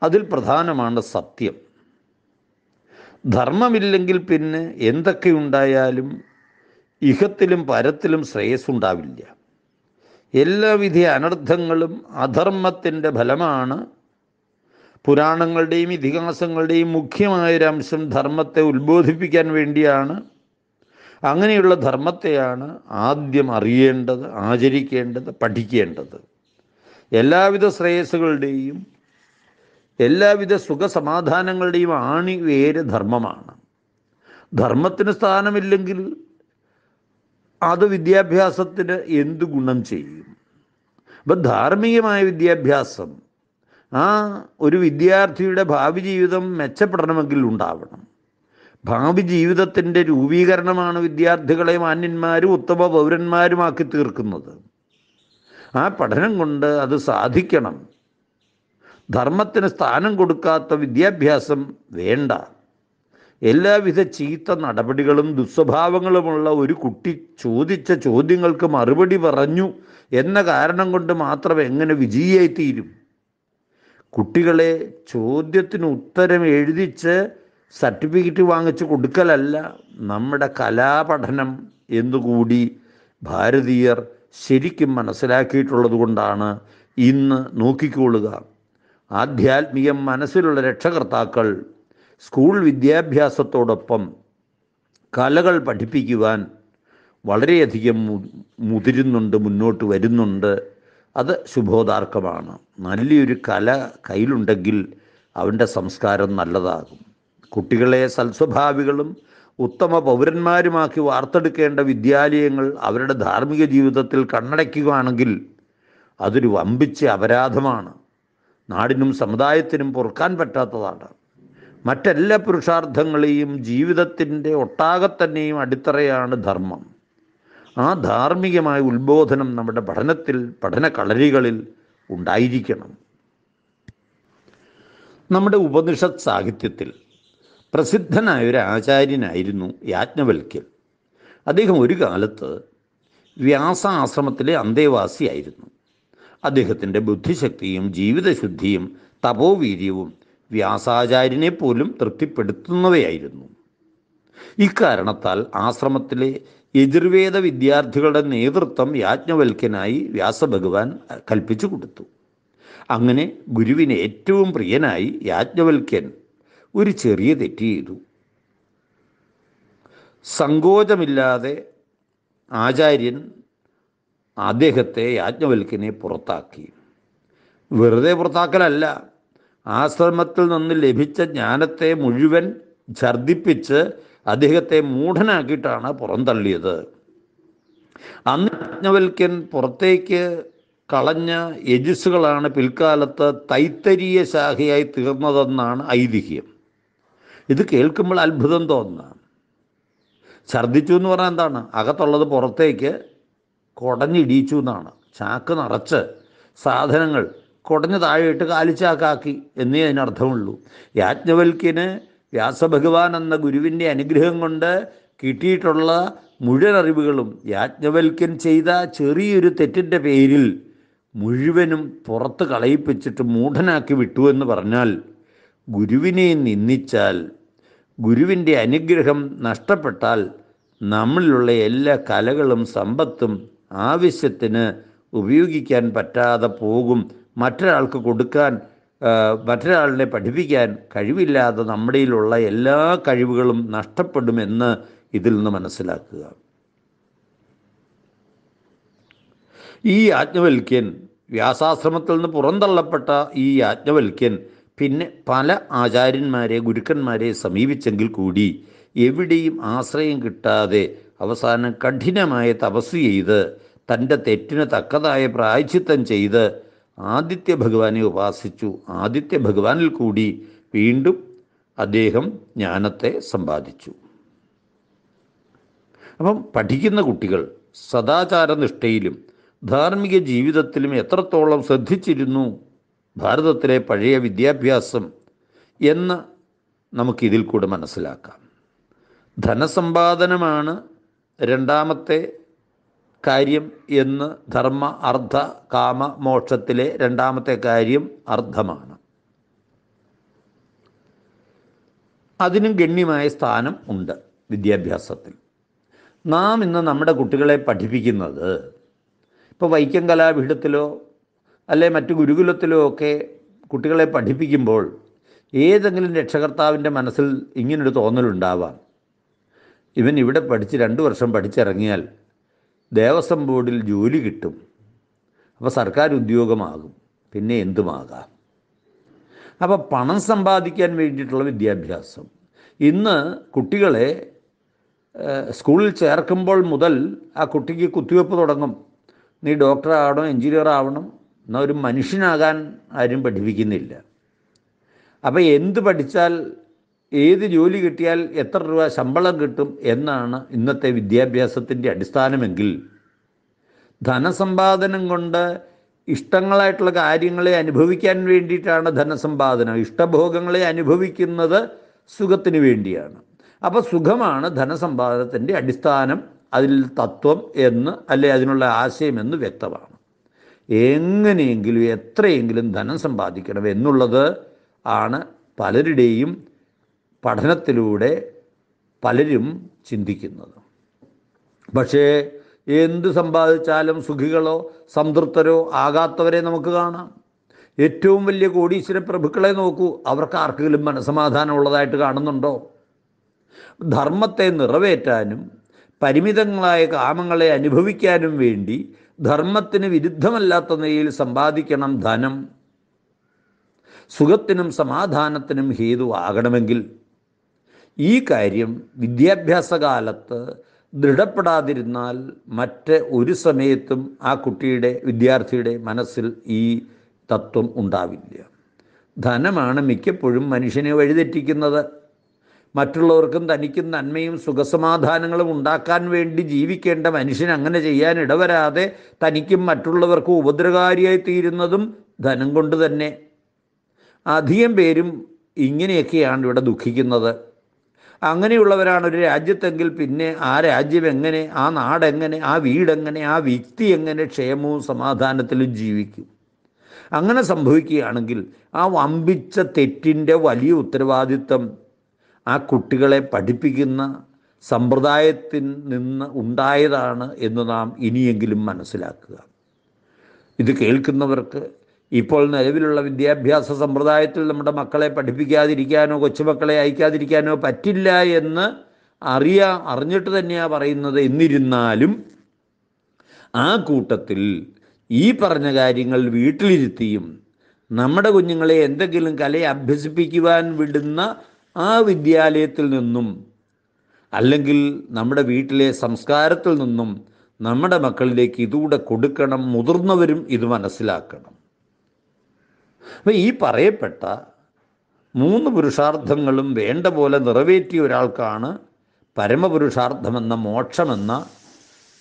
അതിൽ പ്രധാനമാണ് സത്യം ധർമ്മമില്ലെങ്കിൽ പിന്നെ എന്തൊക്കെ ഉണ്ടായാലും ഇഹത്തിലും പരത്തിലും ശ്രേയസ്സുണ്ടാവില്ല എല്ലാവിധ അനർത്ഥങ്ങളും അധർമ്മത്തിൻ്റെ ഫലമാണ് പുരാണങ്ങളുടെയും ഇതിഹാസങ്ങളുടെയും മുഖ്യമായൊരംശം ധർമ്മത്തെ ഉത്ബോധിപ്പിക്കാൻ വേണ്ടിയാണ് അങ്ങനെയുള്ള ധർമ്മത്തെയാണ് ആദ്യം അറിയേണ്ടത് ആചരിക്കേണ്ടത് പഠിക്കേണ്ടത് എല്ലാവിധ ശ്രേയസ്സുകളുടെയും എല്ലാവിധ സുഖസമാധാനങ്ങളുടെയും ആണി വേര് ധർമ്മമാണ് ധർമ്മത്തിന് സ്ഥാനമില്ലെങ്കിൽ അത് വിദ്യാഭ്യാസത്തിന് എന്ത് ഗുണം ചെയ്യും അപ്പം ധാർമ്മികമായ വിദ്യാഭ്യാസം ആ ഒരു വിദ്യാർത്ഥിയുടെ ഭാവി ജീവിതം മെച്ചപ്പെടണമെങ്കിൽ ഉണ്ടാവണം ഭാവി ജീവിതത്തിൻ്റെ രൂപീകരണമാണ് വിദ്യാർത്ഥികളെ മാന്യന്മാരും ഉത്തമ പൗരന്മാരുമാക്കി തീർക്കുന്നത് ആ പഠനം കൊണ്ട് അത് സാധിക്കണം ധർമ്മത്തിന് സ്ഥാനം കൊടുക്കാത്ത വിദ്യാഭ്യാസം വേണ്ട എല്ലാവിധ ചീത്ത നടപടികളും ദുസ്വഭാവങ്ങളുമുള്ള ഒരു കുട്ടി ചോദിച്ച ചോദ്യങ്ങൾക്ക് മറുപടി പറഞ്ഞു എന്ന കാരണം കൊണ്ട് മാത്രം എങ്ങനെ വിജയിയായിത്തീരും കുട്ടികളെ ചോദ്യത്തിന് ഉത്തരം എഴുതിച്ച് സർട്ടിഫിക്കറ്റ് വാങ്ങിച്ച് കൊടുക്കലല്ല നമ്മുടെ കലാപഠനം എന്നുകൂടി ഭാരതീയർ ശരിക്കും മനസ്സിലാക്കിയിട്ടുള്ളത് കൊണ്ടാണ് ഇന്ന് നോക്കിക്കൊള്ളുക ആധ്യാത്മികം മനസ്സിലുള്ള രക്ഷകർത്താക്കൾ സ്കൂൾ വിദ്യാഭ്യാസത്തോടൊപ്പം കലകൾ പഠിപ്പിക്കുവാൻ വളരെയധികം മുതിരുന്നുണ്ട് മുന്നോട്ട് വരുന്നുണ്ട് അത് ശുഭോദാർക്കമാണ് നല്ലൊരു കല കയ്യിലുണ്ടെങ്കിൽ അവൻ്റെ സംസ്കാരം നല്ലതാകും കുട്ടികളെ സൽസ്വഭാവികളും ഉത്തമ പൗരന്മാരുമാക്കി വാർത്തെടുക്കേണ്ട വിദ്യാലയങ്ങൾ അവരുടെ ധാർമ്മിക ജീവിതത്തിൽ കണ്ണടയ്ക്കുകയാണെങ്കിൽ അതൊരു വമ്പിച്ച അപരാധമാണ് നാടിനും സമുദായത്തിനും പൊറുക്കാൻ പറ്റാത്തതാണ് മറ്റെല്ലാ പുരുഷാർത്ഥങ്ങളെയും ജീവിതത്തിൻ്റെ ഒട്ടാകെ തന്നെയും അടിത്തറയാണ് ധർമ്മം ആ ധാർമ്മികമായ ഉത്ബോധനം നമ്മുടെ പഠനത്തിൽ പഠന കളരികളിൽ ഉണ്ടായിരിക്കണം നമ്മുടെ ഉപനിഷത് സാഹിത്യത്തിൽ പ്രസിദ്ധനായ ഒരു ആചാര്യനായിരുന്നു യാജ്ഞവൽക്കൽ അദ്ദേഹം ഒരു കാലത്ത് വ്യാസ ആശ്രമത്തിലെ അന്തേവാസിയായിരുന്നു അദ്ദേഹത്തിൻ്റെ ബുദ്ധിശക്തിയും ജീവിതശുദ്ധിയും തപോവീര്യവും വ്യാസാചാര്യനെ പോലും തൃപ്തിപ്പെടുത്തുന്നവയായിരുന്നു ഇക്കാരണത്താൽ ആശ്രമത്തിലെ യജുർവേദ വിദ്യാർത്ഥികളുടെ നേതൃത്വം യാജ്ഞവൽക്കനായി വ്യാസഭഗവാൻ കൽപ്പിച്ചു കൊടുത്തു അങ്ങനെ ഗുരുവിന് ഏറ്റവും പ്രിയനായി യാജ്ഞവൽക്കൻ ഒരു ചെറിയ തെറ്റ് ചെയ്തു സങ്കോചമില്ലാതെ ആചാര്യൻ അദ്ദേഹത്തെ യാജ്ഞവൽക്കനെ പുറത്താക്കി വെറുതെ പുറത്താക്കലല്ല ആശ്രമത്തിൽ നിന്ന് ലഭിച്ച ജ്ഞാനത്തെ മുഴുവൻ ഛർദിപ്പിച്ച് അദ്ദേഹത്തെ മൂഢനാക്കിയിട്ടാണ് പുറന്തള്ളിയത് അന്ന് യാജ്ഞവൽക്കൻ പുറത്തേക്ക് കളഞ്ഞ യജിസുകളാണ് പിൽക്കാലത്ത് തൈത്തരീയ ശാഖയായി തീർന്നതെന്നാണ് ഐതിഹ്യം ഇത് കേൾക്കുമ്പോൾ അത്ഭുതം തോന്നുന്നതാണ് ഛർദ്ദിച്ചു എന്ന് പറഞ്ഞാൽ എന്താണ് അകത്തുള്ളത് പുറത്തേക്ക് കുടഞ്ഞിടിയിച്ചു എന്നാണ് ചാക്ക് നിറച്ച് സാധനങ്ങൾ കുടഞ്ഞ് താഴെയിട്ട് കാലിച്ചാക്കാക്കി എന്നേ അതിനർത്ഥമുള്ളൂ യാജ്ഞവൽക്കിന് വ്യാസഭഗവാൻ എന്ന ഗുരുവിൻ്റെ അനുഗ്രഹം കൊണ്ട് കിട്ടിയിട്ടുള്ള മുഴുവൻ അറിവുകളും യാജ്ഞവൽക്കൻ ചെയ്ത ചെറിയൊരു തെറ്റിൻ്റെ പേരിൽ മുഴുവനും പുറത്ത് കളയിപ്പിച്ചിട്ട് മൂഢനാക്കി വിട്ടു എന്ന് പറഞ്ഞാൽ ഗുരുവിനെ നിന്ദിച്ചാൽ ഗുരുവിൻ്റെ അനുഗ്രഹം നഷ്ടപ്പെട്ടാൽ നമ്മളിലുള്ള എല്ലാ കലകളും സമ്പത്തും ആവശ്യത്തിന് ഉപയോഗിക്കാൻ പറ്റാതെ പോകും മറ്റൊരാൾക്ക് കൊടുക്കാൻ മറ്റൊരാളിനെ പഠിപ്പിക്കാൻ കഴിവില്ലാതെ നമ്മുടെയിലുള്ള എല്ലാ കഴിവുകളും നഷ്ടപ്പെടുമെന്ന് ഇതിൽ നിന്ന് മനസ്സിലാക്കുക ഈ യാജ്ഞവൽക്യൻ വ്യാസാശ്രമത്തിൽ നിന്ന് പുറന്തള്ളപ്പെട്ട ഈ യാജ്ഞവൽക്യൻ പിന്നെ പല ആചാര്യന്മാരെ ഗുരുക്കന്മാരെ സമീപിച്ചെങ്കിൽ കൂടി എവിടെയും ആശ്രയം കിട്ടാതെ അവസാനം കഠിനമായ തപസ് ചെയ്ത് തൻ്റെ തെറ്റിന് തക്കതായ പ്രായച്ചിത്തം ചെയ്ത് ആദിത്യ ഭഗവാനെ ഉപാസിച്ചു ആദിത്യ ഭഗവാനിൽ കൂടി വീണ്ടും അദ്ദേഹം ജ്ഞാനത്തെ സമ്പാദിച്ചു അപ്പം പഠിക്കുന്ന കുട്ടികൾ സദാചാരനിഷ്ഠയിലും ധാർമ്മിക ജീവിതത്തിലും എത്രത്തോളം ശ്രദ്ധിച്ചിരുന്നു ഭാരതത്തിലെ പഴയ വിദ്യാഭ്യാസം എന്ന് നമുക്കിതിൽ കൂടെ മനസ്സിലാക്കാം ധനസമ്പാദനമാണ് രണ്ടാമത്തെ കാര്യം എന്ന് ധർമ്മ അർദ്ധ കാമ മോക്ഷത്തിലെ രണ്ടാമത്തെ കാര്യം അർത്ഥമാണ് അതിനും ഗണ്യമായ സ്ഥാനം ഉണ്ട് വിദ്യാഭ്യാസത്തിൽ നാം ഇന്ന് നമ്മുടെ കുട്ടികളെ പഠിപ്പിക്കുന്നത് ഇപ്പോൾ വൈക്കം കലാപീഠത്തിലോ അല്ലെ മറ്റു ഗുരുകുലത്തിലോ ഒക്കെ കുട്ടികളെ പഠിപ്പിക്കുമ്പോൾ ഏതെങ്കിലും രക്ഷകർത്താവിൻ്റെ മനസ്സിൽ ഇങ്ങനൊരു തോന്നലുണ്ടാവാം ഇവൻ ഇവിടെ പഠിച്ച് രണ്ട് വർഷം പഠിച്ചിറങ്ങിയാൽ ദേവസ്വം ബോർഡിൽ ജോലി കിട്ടും അപ്പോൾ സർക്കാർ ഉദ്യോഗമാകും പിന്നെ എന്തുമാകാം അപ്പോൾ പണം സമ്പാദിക്കാൻ വേണ്ടിയിട്ടുള്ള വിദ്യാഭ്യാസം ഇന്ന് കുട്ടികളെ സ്കൂളിൽ ചേർക്കുമ്പോൾ മുതൽ ആ കുട്ടിക്ക് കുത്തിവെപ്പ് തുടങ്ങും നീ ഡോക്ടർ ആവണം എഞ്ചിനീയർ ആവണം എന്നാൽ ഒരു മനുഷ്യനാകാൻ ആരും പഠിപ്പിക്കുന്നില്ല അപ്പോൾ എന്ത് പഠിച്ചാൽ ഏത് ജോലി കിട്ടിയാൽ എത്ര രൂപ ശമ്പളം കിട്ടും എന്നാണ് ഇന്നത്തെ വിദ്യാഭ്യാസത്തിൻ്റെ അടിസ്ഥാനമെങ്കിൽ ധനസമ്പാദനം കൊണ്ട് ഇഷ്ടങ്ങളായിട്ടുള്ള കാര്യങ്ങളെ അനുഭവിക്കാൻ വേണ്ടിയിട്ടാണ് ധനസമ്പാദനം ഇഷ്ടഭോഗങ്ങളെ അനുഭവിക്കുന്നത് സുഖത്തിന് വേണ്ടിയാണ് അപ്പോൾ സുഖമാണ് ധനസമ്പാദനത്തിൻ്റെ അടിസ്ഥാനം അതിൽ തത്വം എന്ന് അല്ലെ അതിനുള്ള ആശയമെന്ന് വ്യക്തമാണ് എങ്ങനെയെങ്കിലും എത്രയെങ്കിലും ധനം സമ്പാദിക്കണം എന്നുള്ളത് ആണ് പലരുടെയും പഠനത്തിലൂടെ പലരും ചിന്തിക്കുന്നത് പക്ഷേ എന്ത് സമ്പാദിച്ചാലും സുഖികളോ സംതൃപ്തരോ ആകാത്തവരെ നമുക്ക് കാണാം ഏറ്റവും വലിയ കോടീശ്വര പ്രഭുക്കളെ നോക്കൂ അവർക്ക് ആർക്കെങ്കിലും മനസമാധാനം ഉള്ളതായിട്ട് കാണുന്നുണ്ടോ ധർമ്മത്തെ നിറവേറ്റാനും പരിമിതങ്ങളായ കാമങ്ങളെ അനുഭവിക്കാനും വേണ്ടി ധർമ്മത്തിന് വിരുദ്ധമല്ലാത്ത നിലയിൽ സമ്പാദിക്കണം ധനം സുഖത്തിനും സമാധാനത്തിനും ഹേതു ആകണമെങ്കിൽ ഈ കാര്യം വിദ്യാഭ്യാസ കാലത്ത് ദൃഢപ്പെടാതിരുന്നാൽ മറ്റ് ഒരു സമയത്തും ആ കുട്ടിയുടെ വിദ്യാർത്ഥിയുടെ മനസ്സിൽ ഈ തത്വം ഉണ്ടാവില്ല ധനമാണ് മിക്കപ്പോഴും മനുഷ്യനെ വഴിതെറ്റിക്കുന്നത് മറ്റുള്ളവർക്കും തനിക്കും നന്മയും സുഖസമാധാനങ്ങളും ഉണ്ടാക്കാൻ വേണ്ടി ജീവിക്കേണ്ട മനുഷ്യൻ അങ്ങനെ ചെയ്യാൻ ഇടവരാതെ തനിക്കും മറ്റുള്ളവർക്കും ഉപദ്രവകാരിയായി തീരുന്നതും ധനം കൊണ്ട് തന്നെ അധികം പേരും ഇങ്ങനെയൊക്കെയാണ് ഇവിടെ ദുഃഖിക്കുന്നത് അങ്ങനെയുള്ളവരാണ് ഒരു രാജ്യത്തെങ്കിൽ പിന്നെ ആ രാജ്യം എങ്ങനെ ആ നാടെങ്ങനെ ആ വീടെങ്ങനെ ആ വ്യക്തി എങ്ങനെ ക്ഷേമവും സമാധാനത്തിലും ജീവിക്കും അങ്ങനെ സംഭവിക്കുകയാണെങ്കിൽ ആ വമ്പിച്ച തെറ്റിൻ്റെ വലിയ ഉത്തരവാദിത്വം ആ കുട്ടികളെ പഠിപ്പിക്കുന്ന സമ്പ്രദായത്തിൽ നിന്ന് ഉണ്ടായതാണ് എന്ന് നാം ഇനിയെങ്കിലും മനസ്സിലാക്കുക ഇത് കേൾക്കുന്നവർക്ക് ഇപ്പോൾ നിലവിലുള്ള വിദ്യാഭ്യാസ സമ്പ്രദായത്തിൽ നമ്മുടെ മക്കളെ പഠിപ്പിക്കാതിരിക്കാനോ കൊച്ചുമക്കളെ അയക്കാതിരിക്കാനോ പറ്റില്ല എന്ന് അറിയാ അറിഞ്ഞിട്ട് തന്നെയാണ് പറയുന്നത് എന്നിരുന്നാലും ആ കൂട്ടത്തിൽ ഈ പറഞ്ഞ കാര്യങ്ങൾ വീട്ടിലിരുത്തിയും നമ്മുടെ കുഞ്ഞുങ്ങളെ എന്തെങ്കിലും കലയെ അഭ്യസിപ്പിക്കുവാൻ വിടുന്ന ആ വിദ്യാലയത്തിൽ നിന്നും അല്ലെങ്കിൽ നമ്മുടെ വീട്ടിലെ സംസ്കാരത്തിൽ നിന്നും നമ്മുടെ മക്കളിലേക്ക് ഇതുകൂടെ കൊടുക്കണം മുതിർന്നവരും ഇത് മനസ്സിലാക്കണം അപ്പം ഈ പറയപ്പെട്ട മൂന്ന് പുരുഷാർത്ഥങ്ങളും വേണ്ട പോലെ നിറവേറ്റിയ ഒരാൾക്കാണ് പരമപുരുഷാർത്ഥമെന്ന മോക്ഷമെന്ന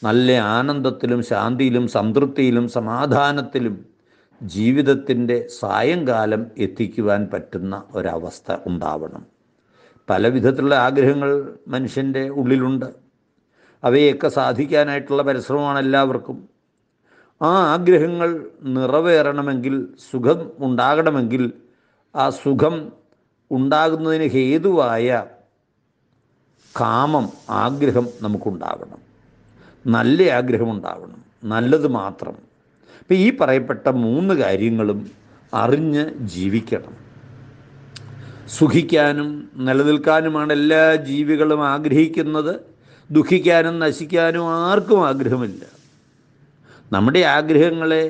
നല്ല ആനന്ദത്തിലും ശാന്തിയിലും സംതൃപ്തിയിലും സമാധാനത്തിലും ജീവിതത്തിൻ്റെ സായങ്കാലം എത്തിക്കുവാൻ പറ്റുന്ന ഒരവസ്ഥ ഉണ്ടാവണം പല വിധത്തിലുള്ള ആഗ്രഹങ്ങൾ മനുഷ്യൻ്റെ ഉള്ളിലുണ്ട് അവയൊക്കെ സാധിക്കാനായിട്ടുള്ള പരിശ്രമമാണ് എല്ലാവർക്കും ആ ആഗ്രഹങ്ങൾ നിറവേറണമെങ്കിൽ സുഖം ഉണ്ടാകണമെങ്കിൽ ആ സുഖം ഉണ്ടാകുന്നതിന് ഹേതുവായ കാമം ആഗ്രഹം നമുക്കുണ്ടാവണം നല്ല ആഗ്രഹം ഉണ്ടാവണം നല്ലത് മാത്രം അപ്പം ഈ പറയപ്പെട്ട മൂന്ന് കാര്യങ്ങളും അറിഞ്ഞ് ജീവിക്കണം സുഖിക്കാനും നിലനിൽക്കാനുമാണ് എല്ലാ ജീവികളും ആഗ്രഹിക്കുന്നത് ദുഃഖിക്കാനും നശിക്കാനും ആർക്കും ആഗ്രഹമില്ല നമ്മുടെ ആഗ്രഹങ്ങളെ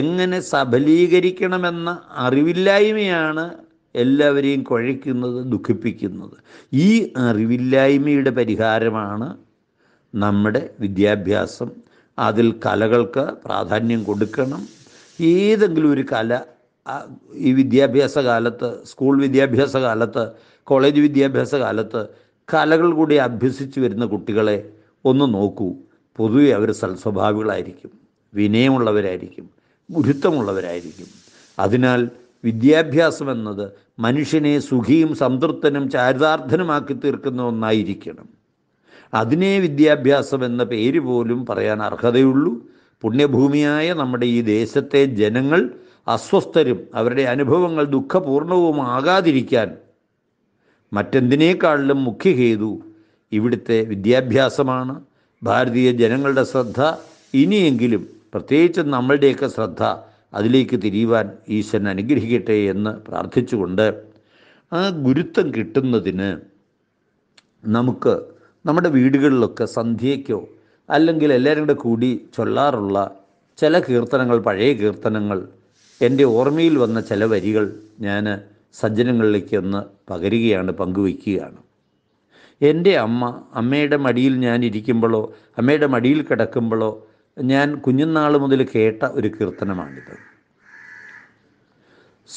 എങ്ങനെ സഫലീകരിക്കണമെന്ന അറിവില്ലായ്മയാണ് എല്ലാവരെയും കുഴയ്ക്കുന്നത് ദുഃഖിപ്പിക്കുന്നത് ഈ അറിവില്ലായ്മയുടെ പരിഹാരമാണ് നമ്മുടെ വിദ്യാഭ്യാസം അതിൽ കലകൾക്ക് പ്രാധാന്യം കൊടുക്കണം ഏതെങ്കിലും ഒരു കല ഈ വിദ്യാഭ്യാസ കാലത്ത് സ്കൂൾ വിദ്യാഭ്യാസ കാലത്ത് കോളേജ് വിദ്യാഭ്യാസ കാലത്ത് കലകൾ കൂടി അഭ്യസിച്ചു വരുന്ന കുട്ടികളെ ഒന്ന് നോക്കൂ പൊതുവെ അവർ സൽസ്വഭാവികളായിരിക്കും വിനയമുള്ളവരായിരിക്കും ഗുരുത്വമുള്ളവരായിരിക്കും അതിനാൽ വിദ്യാഭ്യാസം എന്നത് മനുഷ്യനെ സുഖിയും സംതൃപ്തനും ചാരിതാർത്ഥനുമാക്കി തീർക്കുന്ന ഒന്നായിരിക്കണം അതിനെ വിദ്യാഭ്യാസം എന്ന പേര് പോലും പറയാൻ അർഹതയുള്ളൂ പുണ്യഭൂമിയായ നമ്മുടെ ഈ ദേശത്തെ ജനങ്ങൾ അസ്വസ്ഥരും അവരുടെ അനുഭവങ്ങൾ ദുഃഖപൂർണവുമാകാതിരിക്കാൻ മറ്റെന്തിനേക്കാളിലും മുഖ്യഹേതു ഇവിടുത്തെ വിദ്യാഭ്യാസമാണ് ഭാരതീയ ജനങ്ങളുടെ ശ്രദ്ധ ഇനിയെങ്കിലും പ്രത്യേകിച്ച് നമ്മളുടെയൊക്കെ ശ്രദ്ധ അതിലേക്ക് തിരിയുവാൻ ഈശ്വരൻ അനുഗ്രഹിക്കട്ടെ എന്ന് പ്രാർത്ഥിച്ചുകൊണ്ട് ആ ഗുരുത്വം കിട്ടുന്നതിന് നമുക്ക് നമ്മുടെ വീടുകളിലൊക്കെ സന്ധ്യയ്ക്കോ അല്ലെങ്കിൽ എല്ലാവരും കൂടെ കൂടി ചൊല്ലാറുള്ള ചില കീർത്തനങ്ങൾ പഴയ കീർത്തനങ്ങൾ എൻ്റെ ഓർമ്മയിൽ വന്ന ചില വരികൾ ഞാൻ സജ്ജനങ്ങളിലേക്ക് ഒന്ന് പകരുകയാണ് പങ്കുവയ്ക്കുകയാണ് എൻ്റെ അമ്മ അമ്മയുടെ മടിയിൽ ഞാൻ ഇരിക്കുമ്പോഴോ അമ്മയുടെ മടിയിൽ കിടക്കുമ്പോഴോ ഞാൻ കുഞ്ഞുനാൾ മുതൽ കേട്ട ഒരു കീർത്തനമാണിത്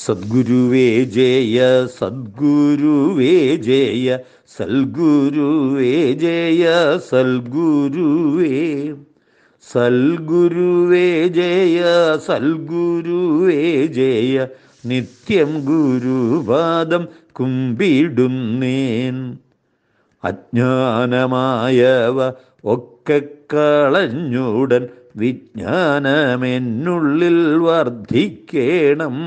സദ്ഗുരുവേ ജയ സദ്ഗുരുവേ ജയ സൽഗുരുവേ ജയ സൽഗുരുവേ സൽഗുരുവേ ജയ സൽഗുരുവേ ജയ നിത്യം ഗുരുപാദം കുമ്പിടുന്നേൻ അജ്ഞാനമായവ ഒക്കെ കളഞ്ഞുടൻ വിജ്ഞാനമെന്നുള്ളിൽ വർദ്ധിക്കേണം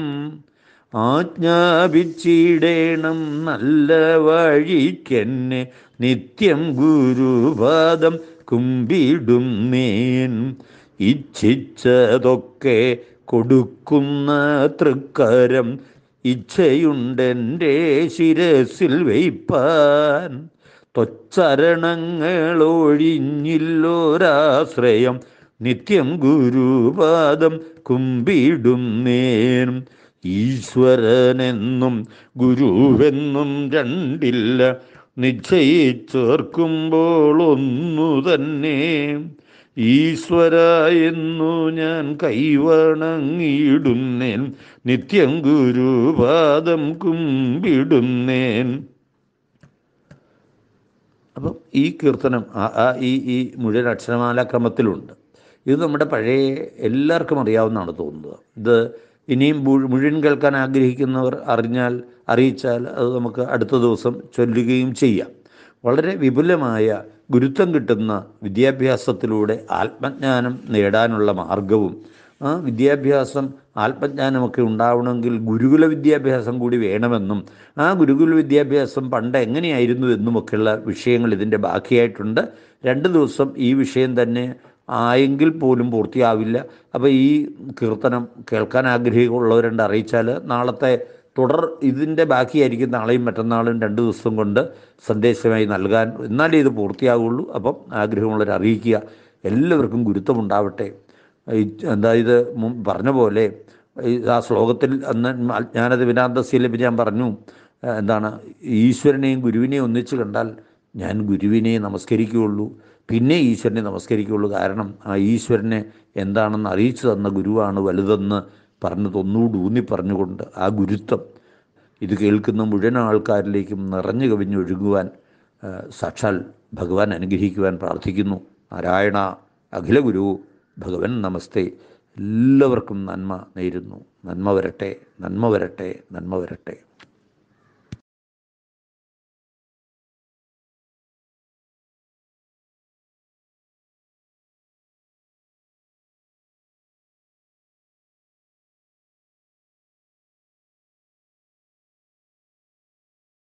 ആജ്ഞാപിച്ചിടേണം നല്ല വഴിക്കെന്നെ നിത്യം ഗുരുപാദം കുമ്പിടുന്നേൻ ഇച്ഛിച്ചതൊക്കെ കൊടുക്കുന്ന തൃക്കരം ഇച്ഛയുണ്ടെൻ്റെ ശിരസിൽ തൊച്ചരണങ്ങൾ ഒഴിഞ്ഞില്ലോരാശ്രയം നിത്യം ഗുരുപാദം കുമ്പിടുന്നേൻ ഈശ്വരനെന്നും ഗുരുവെന്നും രണ്ടില്ല നിശ്ചയിച്ചേർക്കുമ്പോൾ തന്നെ ഈശ്വര എന്നു ഞാൻ കൈവണങ്ങിയിടുന്നേൻ നിത്യം ഗുരുപാദം കുമ്പിടുന്നേൻ അപ്പം ഈ കീർത്തനം ആ ഈ ഈ മുഴുവൻ അക്ഷരമാല ക്രമത്തിലുണ്ട് ഇത് നമ്മുടെ പഴയ എല്ലാവർക്കും അറിയാവുന്നതാണ് തോന്നുന്നത് ഇത് ഇനിയും മുഴുവൻ കേൾക്കാൻ ആഗ്രഹിക്കുന്നവർ അറിഞ്ഞാൽ അറിയിച്ചാൽ അത് നമുക്ക് അടുത്ത ദിവസം ചൊല്ലുകയും ചെയ്യാം വളരെ വിപുലമായ ഗുരുത്വം കിട്ടുന്ന വിദ്യാഭ്യാസത്തിലൂടെ ആത്മജ്ഞാനം നേടാനുള്ള മാർഗവും ആ വിദ്യാഭ്യാസം ആത്മജ്ഞാനമൊക്കെ ഉണ്ടാവണമെങ്കിൽ ഗുരുകുല വിദ്യാഭ്യാസം കൂടി വേണമെന്നും ആ ഗുരുകുല വിദ്യാഭ്യാസം പണ്ട് എങ്ങനെയായിരുന്നു എന്നുമൊക്കെയുള്ള വിഷയങ്ങൾ ഇതിൻ്റെ ബാക്കിയായിട്ടുണ്ട് രണ്ട് ദിവസം ഈ വിഷയം തന്നെ ആയെങ്കിൽ പോലും പൂർത്തിയാവില്ല അപ്പോൾ ഈ കീർത്തനം കേൾക്കാൻ ആഗ്രഹമുള്ളവരുണ്ട് അറിയിച്ചാൽ നാളത്തെ തുടർ ഇതിൻ്റെ ബാക്കിയായിരിക്കും നാളെയും മറ്റന്നാളും രണ്ട് ദിവസം കൊണ്ട് സന്ദേശമായി നൽകാൻ എന്നാലേ ഇത് പൂർത്തിയാകുള്ളൂ അപ്പം ആഗ്രഹമുള്ളവർ അറിയിക്കുക എല്ലാവർക്കും ഗുരുത്വമുണ്ടാവട്ടെ അതായത് പറഞ്ഞ പോലെ ആ ശ്ലോകത്തിൽ അന്ന് അജ്ഞാനത വിനാന്തസ്യലഭി ഞാൻ പറഞ്ഞു എന്താണ് ഈശ്വരനെയും ഗുരുവിനെയും ഒന്നിച്ച് കണ്ടാൽ ഞാൻ ഗുരുവിനെ നമസ്കരിക്കുകയുള്ളൂ പിന്നെ ഈശ്വരനെ നമസ്കരിക്കുകയുള്ളൂ കാരണം ആ ഈശ്വരനെ എന്താണെന്ന് അറിയിച്ചു തന്ന ഗുരുവാണ് വലുതെന്ന് പറഞ്ഞതൊന്നുകൂടി ഊന്നി പറഞ്ഞുകൊണ്ട് ആ ഗുരുത്വം ഇത് കേൾക്കുന്ന മുഴുവൻ ആൾക്കാരിലേക്കും നിറഞ്ഞു കവിഞ്ഞൊഴുകുവാൻ സാക്ഷാൽ ഭഗവാൻ അനുഗ്രഹിക്കുവാൻ പ്രാർത്ഥിക്കുന്നു നാരായണ അഖില ഗുരു ഭഗവൻ നമസ്തേ എല്ലാവർക്കും നന്മ നേരുന്നു നന്മ വരട്ടെ നന്മ വരട്ടെ നന്മ വരട്ടെ